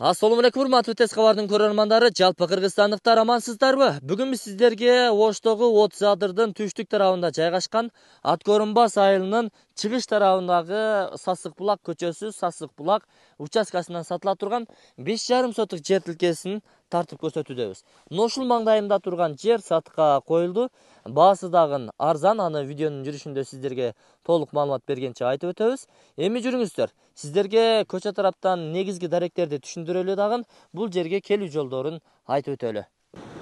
алейкум урматтуу Тез кабардын көрөрмандары жалпы кыргызстандыктар амансыздарбы? Бүгін біз сіздерге оштығы 30 адырдын түштік тарабында жайғашқан Аткорынбас айылынын чыгыш тарабындагы Сасық бұлақ көчөсү, Сасық бұлақ участкасынан сатыла турган 5,5 сотық жер тилкесин тартып көрсөтүүдөбүз ушул маңдайында турган жер сатыкка коюлду баасы дагы арзан аны видеонун жүрүшүндө сиздерге толук маалымат бергенче айтып өтөбүз эми жүрүңүздөр сиздерге көчө тараптан негизги даректерди түшүндүрөлү дагы бул жерге келүү жолдорун айтып өтөлү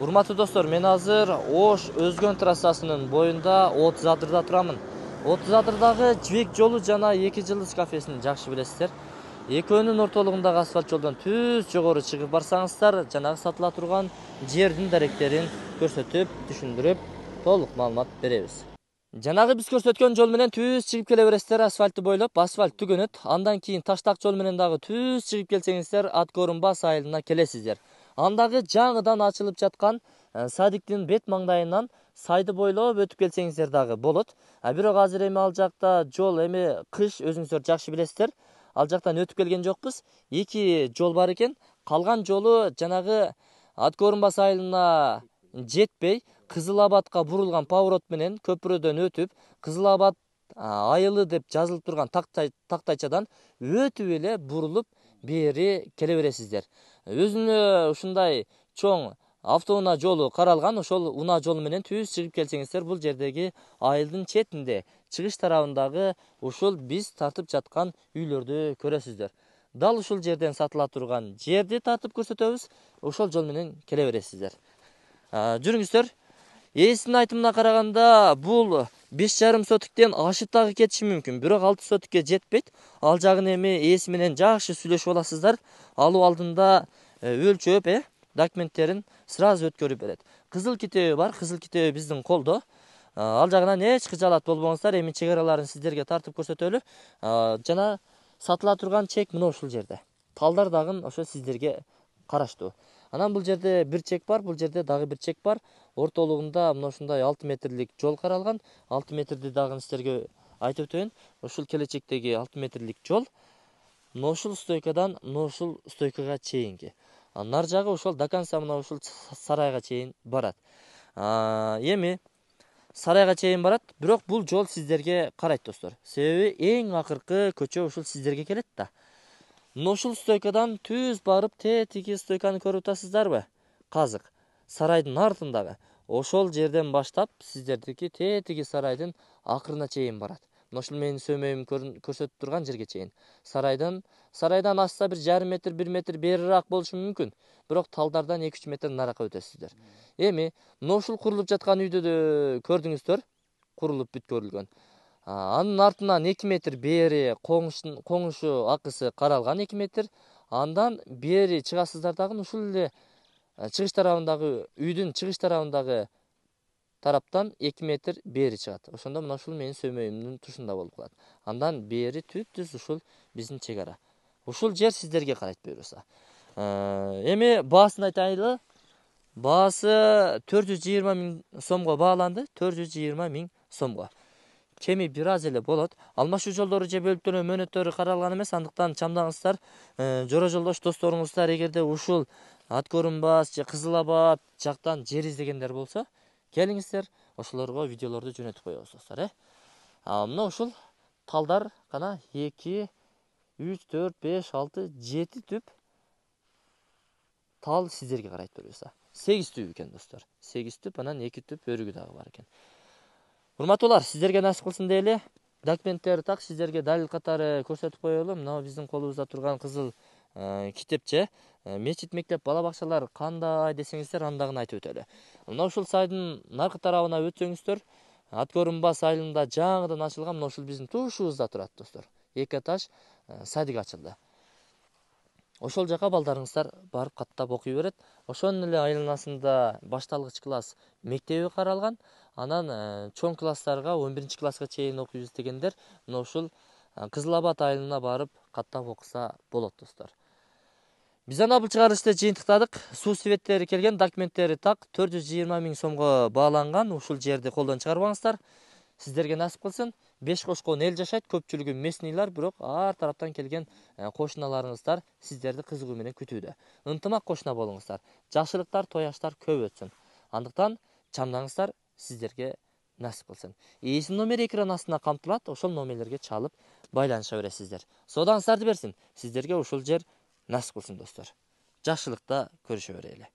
урматтуу достор мен азыр ош өзгөн трассасынын боюнда отуз адырда турамын отуз адырдагы жибек жолу жана эки жылдыз кафесин жакшы билесиздер экөөнүн ортолугундагы асфальт жолдон түз жогору чыгып барсаңыздар жанагы сатыла турган жердин даректерин көрсөтүп түшүндүрүп толук маалымат беребиз жанагы биз көрсөткөн жол менен түз чыгып келе бересиздер асфальтты бойлоп асфальт түгөнөт андан кийин таштак жол менен дагы түз чыгып келсеңиздер ат көрүнбас айылына келесиздер андагы жаңыдан ачылып жаткан ә, садиктин бет маңдайынан сайды бойлоп өтүп келсеңиздер дагы болот а бирок азыр эми ал жакта жол эми кыш өзүңүздөр жакшы билесиздер ал жақтан өтіп келген жоқпыз екі жол бар екен қалған жолы жаңағы откорунбас айылына жетпей кызыл абадка бурулган поворот менен көпүрөдөн өтүп кызыл айылы деп жазылып турган тактайчадан өтүп эле бурулуп бери келе бересиздер өзүнө ушундай чоң автоуна жолу қаралған ошол уна жолу менен түз чыгып келсеңиздер бул жердеги айылдын четинде чыгыш тарабындагы ушул биз тартып жаткан үйлөрдү көрөсүздөр дал ушул жерден сатыла турган жерди тартып көрсөтөбүз ошол жол менен келе бересиздер жүрүңүздөр ээсинин айтымына караганда бул беш жарым сотиктен ашып дагы кетиши мүмкүн бирок алты сотикке жетпейт ал жагын эми ээси менен жакшы сүйлөшүп аласыздар алуу алдында э, өлчөп э документтерин сразу өткөрүп берет кызыл китеби бар кызыл китеби биздин колдо Э, ал жагынан эч кыжаалат болбоңуздар эми чек араларын сиздерге тартып көрсөтөлү э, жана сатыла турган чек мына ушул жерде талдар дагы ошо сиздерге караштуу анан бул жерде бир чек бар бул жерде дагы бир чек бар ортолугунда мына ушундай алты метрлик жол каралган алты метрди дагы сиздерге айтып өтөйүн ушул келечектеги алты метрлик жол мына ушул стойкадан мына ушул стойкага чейинки нар жагы ошол до конца мына ушул сарайга чейин барат э, эми сарайга чейин барат бирок бул жол сиздерге карайт достор себеби эң акыркы көчө ушул сиздерге келет да мына ушул стойкадан түз барып тетиги стойканы көрүп атасыздарбы казык сарайдын артындагы ошол жерден баштап сиздердики тетиги сарайдын акырына чейин барат менин сөмем көрсөтүп турган жерге чейин сарайдан сарайдан асса бир жарым метр бир метр берирээк болушу мүмкүн бирок талдардан эки үч метр наракка өтөсүздөр эми ушул курулуп жаткан үйдү көрдіңіздер көрдүңүздөр курулуп бүткөрүлгөн анын артынан эки метр бери коңушу акысы каралган эки метр андан бери чыгасыздар дагы ушул эле чыгыш тарабындагы үйдүн чыгыш тарабындагы тараптан 2 метр бери чыгат ошондо мына ушул менин сөмөйүмдүн тушунда болуп калат андан бери түп түз ушул биздин чек ара ушул жер сиздерге карайт буюрса эми баасын айтайлы баасы төрт жүз жыйырма миң сомго бааланды төрт жүз жыйырма миң сомго кеми бир аз эле болот алмашуу жолдору же төлөө мөөнөттөрү каралган эмес андыктан чамдаңыздар жоро жолдош досторуңуздар эгерде ушул ат көрүнбас же кызыл абад жактан жер издегендер болсо келіңіздер ұшыларға видеоларды жөнетіп бай осы достар э? Амна ұшыл талдар қана 2, 3, 4, 5, 6, 7 түп тал сіздерге қарайты бөлі осы 8 түп екен 8 түп анан 2 түп өргі дағы бар екен Құрмат олар сіздерге нәсі қылсын дейлі э? Документтер тақ сіздерге дәлі қатары көрсетіп бай олым Нау біздің қолуызда тұрған қызыл Э, китепче э, мечит мектеп бала бакчалар кандай десеңиздер андагын айтып өтөлү мына ушул сайдын наркы тарабына өтсөңүздөр откорунбас айылында жаңыдан ачылган мына ушул биздин тушубузда турат достор эки этаж э, садик ачылды ошол жака балдарыңыздар барып каттап окуй берет ошонун эле айланасында башталгыч класс мектеби каралган анан чоң класстарга он биринчи класска чейин окуйбуз дегендер мына ушул кызыл абад айылына барып каттап окуса болот достор биз ана бул чыгарылышты жыйынтыктадык суу светтери келген документтері так 420 жүз жыйырма миң сомго бааланган ушул жерди колдон чыгарбаңыздар сиздерге насип кылсын беш кошкон эл жашайт көпчүлүгү местныйлар бирок ар тараптан келген э, кошуналарыңыздар сіздерді кызыгуу менен күтүүдө ынтымак болыңыздар болуңуздар тояштар көп өтсін. андыктан чамданыңыздар сіздерге насип кылсын Есім номери экран астына камтылат ошол номерлерге чалып байланыша бересиздер Содан сарды берсін, сіздерге ушул жер нәсіп қылсын достар жақсылықта көріше өрейлі.